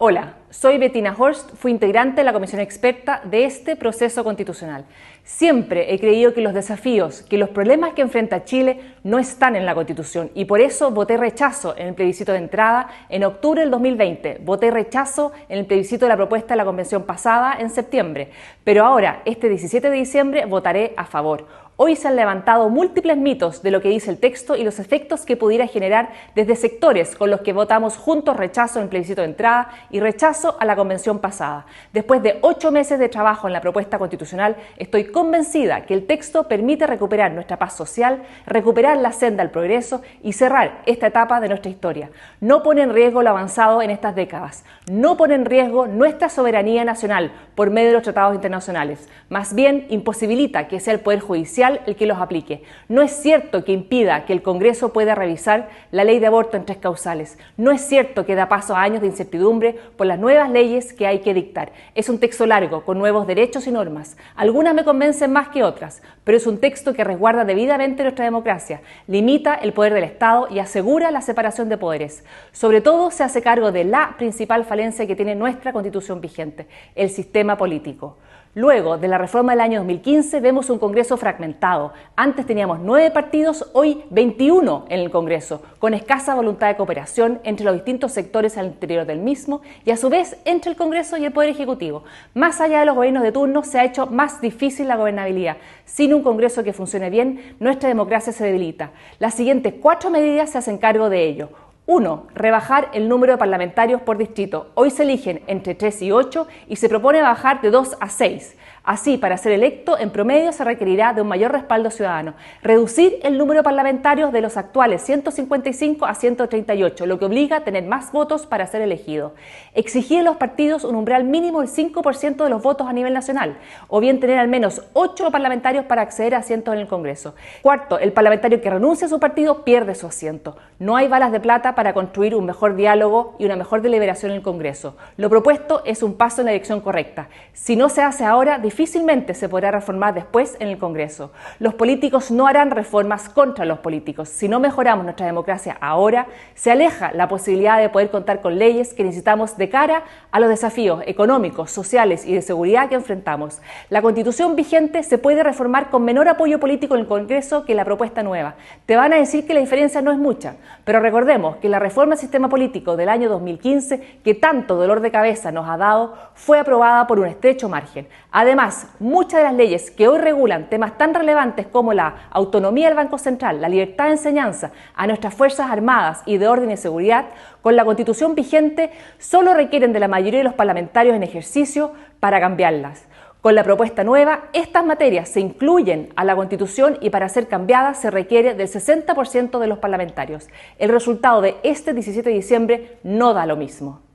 Hola, soy Bettina Horst, fui integrante de la comisión experta de este proceso constitucional. Siempre he creído que los desafíos, que los problemas que enfrenta Chile no están en la constitución y por eso voté rechazo en el plebiscito de entrada en octubre del 2020, voté rechazo en el plebiscito de la propuesta de la convención pasada en septiembre, pero ahora, este 17 de diciembre, votaré a favor. Hoy se han levantado múltiples mitos de lo que dice el texto y los efectos que pudiera generar desde sectores con los que votamos juntos rechazo en plebiscito de entrada y rechazo a la convención pasada. Después de ocho meses de trabajo en la propuesta constitucional, estoy convencida que el texto permite recuperar nuestra paz social, recuperar la senda al progreso y cerrar esta etapa de nuestra historia. No pone en riesgo lo avanzado en estas décadas, no pone en riesgo nuestra soberanía nacional por medio de los tratados internacionales, más bien imposibilita que sea el Poder Judicial el que los aplique. No es cierto que impida que el Congreso pueda revisar la ley de aborto en tres causales. No es cierto que da paso a años de incertidumbre por las nuevas leyes que hay que dictar. Es un texto largo, con nuevos derechos y normas. Algunas me convencen más que otras, pero es un texto que resguarda debidamente nuestra democracia, limita el poder del Estado y asegura la separación de poderes. Sobre todo se hace cargo de la principal falencia que tiene nuestra constitución vigente, el sistema político. Luego de la reforma del año 2015 vemos un Congreso fragmentado. Antes teníamos nueve partidos, hoy 21 en el Congreso, con escasa voluntad de cooperación entre los distintos sectores al interior del mismo y a su vez entre el Congreso y el Poder Ejecutivo. Más allá de los gobiernos de turno se ha hecho más difícil la gobernabilidad. Sin un Congreso que funcione bien, nuestra democracia se debilita. Las siguientes cuatro medidas se hacen cargo de ello. 1. Rebajar el número de parlamentarios por distrito. Hoy se eligen entre 3 y 8 y se propone bajar de 2 a 6. Así, para ser electo, en promedio se requerirá de un mayor respaldo ciudadano. Reducir el número de parlamentarios de los actuales 155 a 138, lo que obliga a tener más votos para ser elegido. Exigir a los partidos un umbral mínimo del 5% de los votos a nivel nacional, o bien tener al menos 8 parlamentarios para acceder a asientos en el Congreso. Cuarto, el parlamentario que renuncia a su partido pierde su asiento. No hay balas de plata para construir un mejor diálogo y una mejor deliberación en el Congreso. Lo propuesto es un paso en la dirección correcta. Si no se hace ahora, difícilmente se podrá reformar después en el Congreso. Los políticos no harán reformas contra los políticos. Si no mejoramos nuestra democracia ahora, se aleja la posibilidad de poder contar con leyes que necesitamos de cara a los desafíos económicos, sociales y de seguridad que enfrentamos. La constitución vigente se puede reformar con menor apoyo político en el Congreso que la propuesta nueva. Te van a decir que la diferencia no es mucha, pero recordemos que la reforma al sistema político del año 2015, que tanto dolor de cabeza nos ha dado, fue aprobada por un estrecho margen. Además, Además, muchas de las leyes que hoy regulan temas tan relevantes como la autonomía del Banco Central, la libertad de enseñanza a nuestras Fuerzas Armadas y de orden y seguridad, con la constitución vigente, solo requieren de la mayoría de los parlamentarios en ejercicio para cambiarlas. Con la propuesta nueva, estas materias se incluyen a la Constitución y para ser cambiadas se requiere del 60% de los parlamentarios. El resultado de este 17 de diciembre no da lo mismo.